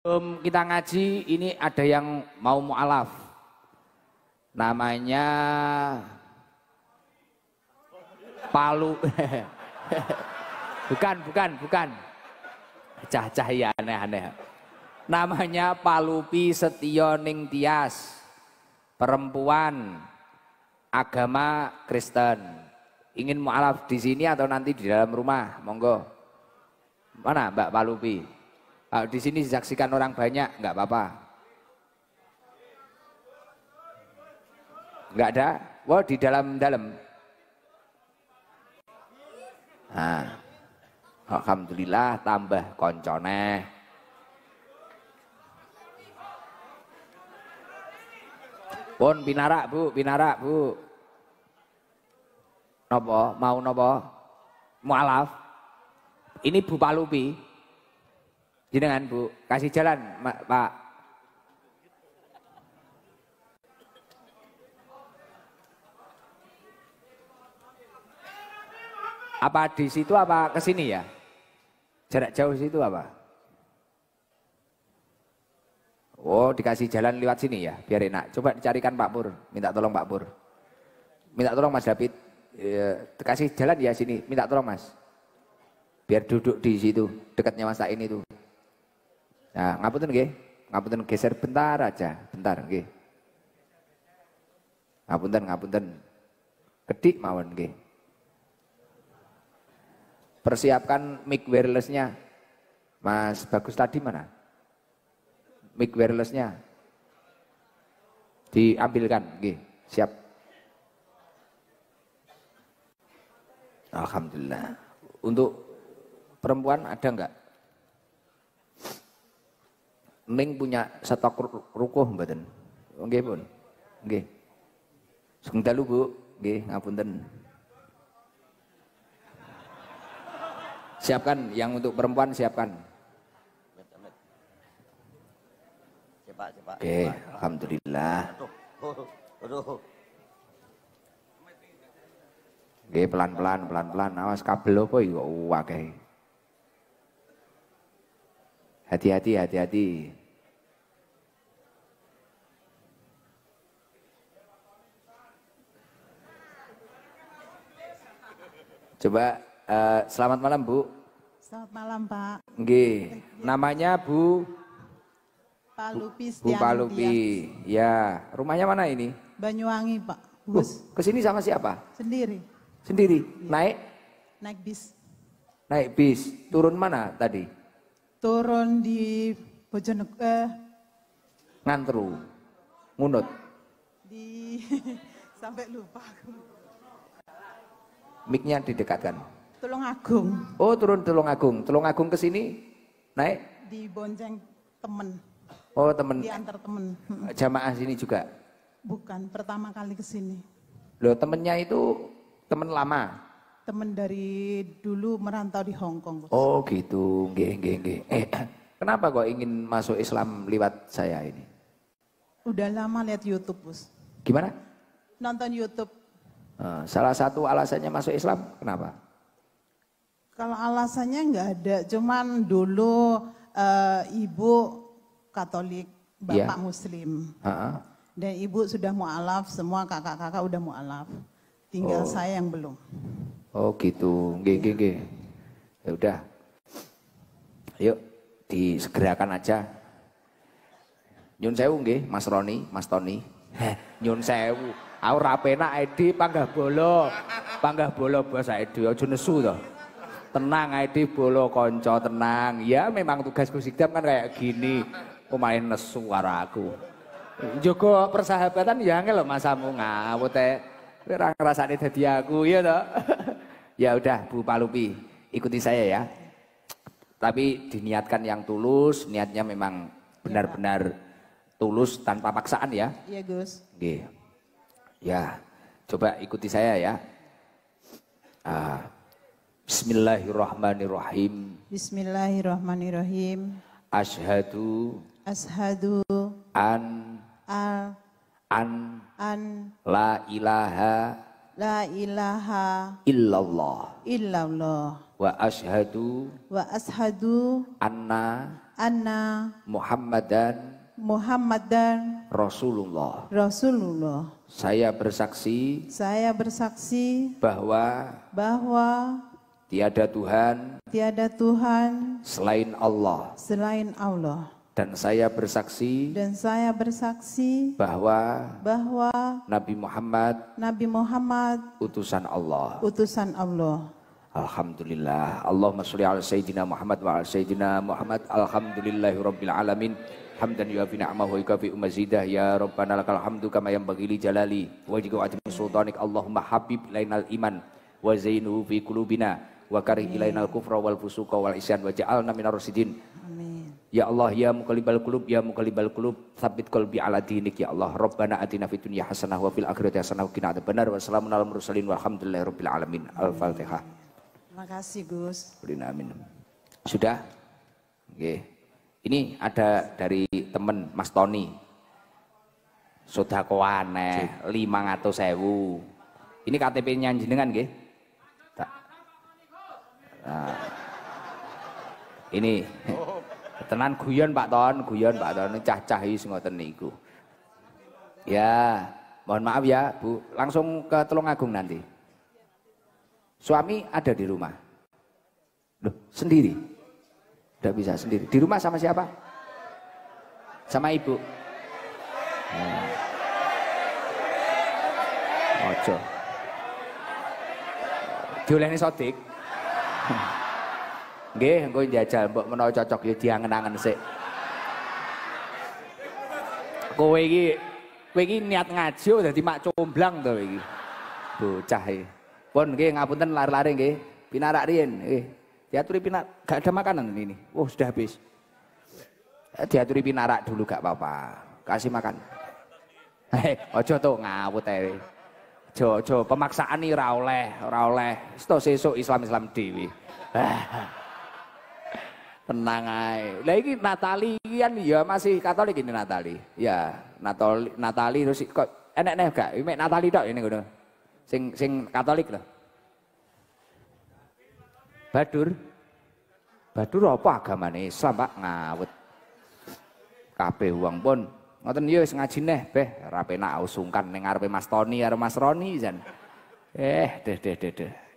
Um, kita ngaji ini ada yang mau mualaf. Namanya Palu. bukan, bukan, bukan. Cah-cah ya aneh-aneh. Namanya Palupi Setioning Tias. Perempuan agama Kristen. Ingin mualaf di sini atau nanti di dalam rumah? Monggo. Mana Mbak Palupi? Kalau di sini disaksikan orang banyak, nggak apa-apa. Nggak ada? Wah, wow, di dalam-dalam. Nah, Alhamdulillah tambah koncone. Pun binarak bu, binarak bu. Nopo, mau nopo? Mualaf. Ini Bu Palupi. Jenengan Bu, kasih jalan Pak. Apa di situ apa ke sini ya? Jarak jauh situ apa? Oh, dikasih jalan lewat sini ya, biar enak. Coba dicarikan Pak Pur, minta tolong Pak Pur. Minta tolong Mas David, iya, dikasih kasih jalan ya sini, minta tolong Mas. Biar duduk di situ, dekatnya Mas ini tuh. Nah, ngapunten nggih. Ngapunten geser bentar aja, bentar nggih. Ngapunten, ngapunten. Kedik mawon nggih. Persiapkan mic wirelessnya. Mas Bagus tadi mana? Mic wirelessnya diambilkan, nggih. Siap. Alhamdulillah. Untuk perempuan ada enggak? Ming punya stok rukuh mboten. Nggih pun. Nggih. Sugeng dalu Bu. Nggih, ngapunten. Siapkan yang untuk perempuan siapkan. Cepat, cepat. Oke, alhamdulillah. Aduh. pelan-pelan, pelan-pelan. Awas kabel apa iki kok uh, akeh. Hati-hati, hati-hati. Coba uh, selamat malam Bu. Selamat malam Pak. Nggih. Namanya Bu Palupi Bu Palupi. Ya, rumahnya mana ini? Banyuwangi, Pak. Bus. Uh, kesini sama siapa? Sendiri. Sendiri. Ya. Naik? Naik bis. Naik bis. Turun mana tadi? Turun di Bojonegoro. Eh. Ngantru. Ngunut. Di sampai lupa aku. Miknya didekatkan. Tulung Agung. Oh, turun Tulung Agung. Tulung Agung ke sini naik di bonceng temen. Oh, temen. Di antar temen. Hmm. Jamaah sini juga. Bukan, pertama kali ke sini. Loh, temennya itu temen lama. Temen dari dulu merantau di Hong Kong. Oh, gitu. Nggih, nggih, nggih. Eh, kenapa kok ingin masuk Islam lewat saya ini? Udah lama lihat YouTube, bos. Gimana? Nonton YouTube Eh, salah satu alasannya masuk Islam kenapa? Kalau alasannya nggak ada, cuman dulu e, ibu Katolik, bapak yeah. Muslim, uh -huh. dan ibu sudah mualaf, semua kakak-kakak udah mualaf, tinggal oh. saya yang belum. Oh gitu, gg Ya udah, yuk disegerakan aja. Nyun sewu nggih, Mas Roni, Mas Tony Nyun sewu. Aku ora Edi panggah bolo. Panggah bolo bahasa Edi aja nesu to. Tenang Edi bolo konco tenang. Ya memang tugasku sikdam kan kayak gini. Pemain main nesu Joko aku. Joko persahabatan ya nggak loh masa Amu ngawut teh. Kowe ini aku ya loh. ya udah Bu Palupi, ikuti saya ya. Tapi diniatkan yang tulus, niatnya memang benar-benar tulus tanpa paksaan ya. Iya Gus. Nggih. Ya, coba ikuti saya ya. Ah. Bismillahirrahmanirrahim. Bismillahirrahmanirrahim. Ashadu. Ashadu. An. Al. An. An. La ilaha. La ilaha. Illallah. Illallah. Wa ashadu. Wa ashadu. Anna. Anna. Muhammadan. Muhammadan Rasulullah. Rasulullah. Saya bersaksi. Saya bersaksi bahwa bahwa tiada Tuhan. Tiada Tuhan selain Allah. Selain Allah. Dan saya bersaksi dan saya bersaksi bahwa bahwa Nabi Muhammad Nabi Muhammad utusan Allah. Utusan Allah. Alhamdulillah. Allahumma sholli ala sayyidina Muhammad wa ala sayyidina Muhammad. Alhamdulillahi rabbil alamin. Hamdan yuafi ni'amahu yukafi umazidah ya rabbana lakal hamdu kama yanbaghi li jalali wajhika wa atmi sultanik. Allahumma habib lainal iman wa zainu fi kulubina, wa karih ilainal kufra wal fusuqa wal isyan wa ja'alna minar rasidin. Ya Allah ya mukalibal kulub ya mukalibal kulub sabit qalbi ala dinik ya Allah Rabbana atina fid dunya hasanah wa fil akhirati hasanah wa qina adzabannar wa salamun alal mursalin walhamdulillahi rabbil alamin Al-Fatihah Terima kasih Gus. Beri amin. Sudah? Oke. Ini ada dari teman Mas Tony. Sudah Sodakoan lima ratus sewu. Ini KTP-nya jenengan nggih? Nah. Ini oh. tenan guyon Pak Ton, guyon Pak Ton cah-cah ini semua teniku. Ya, mohon maaf ya Bu, langsung ke Tulung Agung nanti. Suami ada di rumah. Loh, sendiri. Tidak bisa sendiri. Di rumah sama siapa? Sama ibu. Hmm. Ojo. Diuleni sotik Nggih, engko njajal mbok menawa cocok ya diangen-angen sik. Kowe iki kowe iki niat ngaji dadi mak comblang to iki. Bocah iki. Pun nggih ngapunten lari-lari nggih. Pinarak riyen nggih. Diaturi pinak gak ada makanan ini. Oh, sudah habis. Eh, diaturi pinarak dulu gak apa-apa. Kasih makan. Hei, eh, ojo tuh ngawut ae. Jojo pemaksaan nih ora oleh, ora oleh. Sto sesuk Islam-Islam dewi. Tenang ae. lagi iki kan ya masih Katolik ini Natali. Ya, Natali Natali terus kok enek-enek gak? Mek Natali tok ini ngono. Sing sing Katolik loh. Badur. Badur apa agamane Islam, Pak? Ngawet. Kabeh wong pun ngoten yo ya, ngaji neh, beh, ora penak sungkan ning Mas Tony atau Mas Roni jan. Eh, deh deh deh deh.